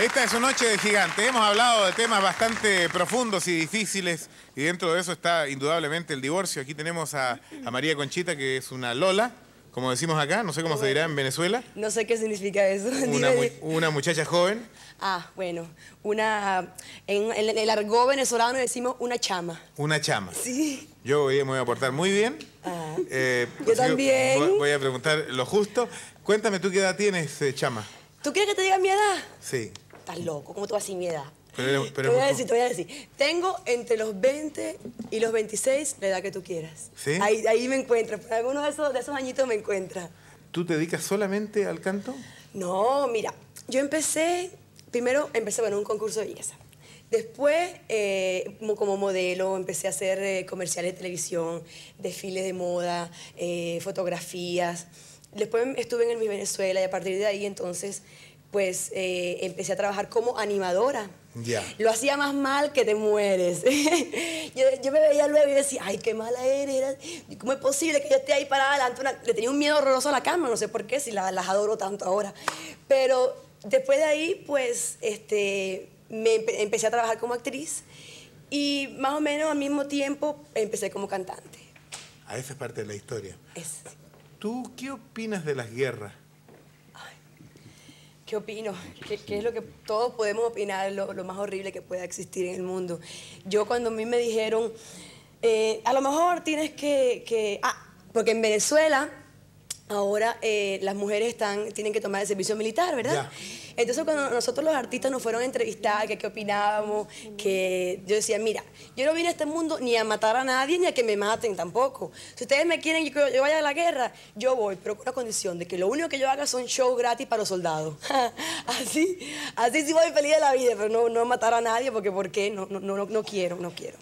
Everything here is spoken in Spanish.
Esta es una noche de gigante. Hemos hablado de temas bastante profundos y difíciles y dentro de eso está indudablemente el divorcio. Aquí tenemos a, María Conchita, que es una Lola, como decimos acá, no sé cómo se dirá en Venezuela. No sé qué significa eso. Una, muchacha joven. Ah, bueno, una... En, el argot venezolano decimos una chama. Una chama. Sí. Yo hoy me voy a portar muy bien. Ah. Eh, yo también. Voy, a preguntar lo justo. Cuéntame, ¿tú qué edad tienes, eh, chama? ¿Tú quieres que te diga mi edad? Sí loco, ¿cómo tú vas sin mi edad? Pero, te voy a decir, te voy a decir. Tengo entre los 20 y los 26 la edad que tú quieras. Ahí, me encuentro... algunos de esos, añitos me encuentro... ¿Tú te dedicas solamente al canto? No, mira, yo empecé, primero empecé, bueno, un concurso de belleza. Después, eh, como modelo, empecé a hacer eh, comerciales de televisión, desfiles de moda, eh, fotografías. Después estuve en el Venezuela y a partir de ahí entonces pues eh, empecé a trabajar como animadora. Lo hacía más mal que te mueres. yo, me veía luego y decía, ay, qué mala eres. ¿Cómo es posible que yo esté ahí para adelante? Le tenía un miedo horroroso a la cama, no sé por qué, si la, las adoro tanto ahora. Pero después de ahí, pues, este, me empecé a trabajar como actriz y más o menos al mismo tiempo empecé como cantante. A ah, esa parte de la historia. ¿Tú qué opinas de las guerras? ¿Qué opino? ¿Qué, es lo que todos podemos opinar, lo, lo, más horrible que pueda existir en el mundo? Yo cuando a mí me dijeron, eh, a lo mejor tienes que, que... Ah, porque en Venezuela ahora eh, las mujeres están, tienen que tomar el servicio militar, ¿verdad? Entonces cuando nosotros los artistas nos fueron a entrevistar, que qué opinábamos, que yo decía, mira, yo no vine a este mundo ni a matar a nadie ni a que me maten tampoco. Si ustedes me quieren que yo, vaya a la guerra, yo voy, pero con la condición de que lo único que yo haga son shows gratis para los soldados. así, así sí voy feliz de la vida, pero no, no matar a nadie porque ¿por qué? no, no, no quiero, no quiero.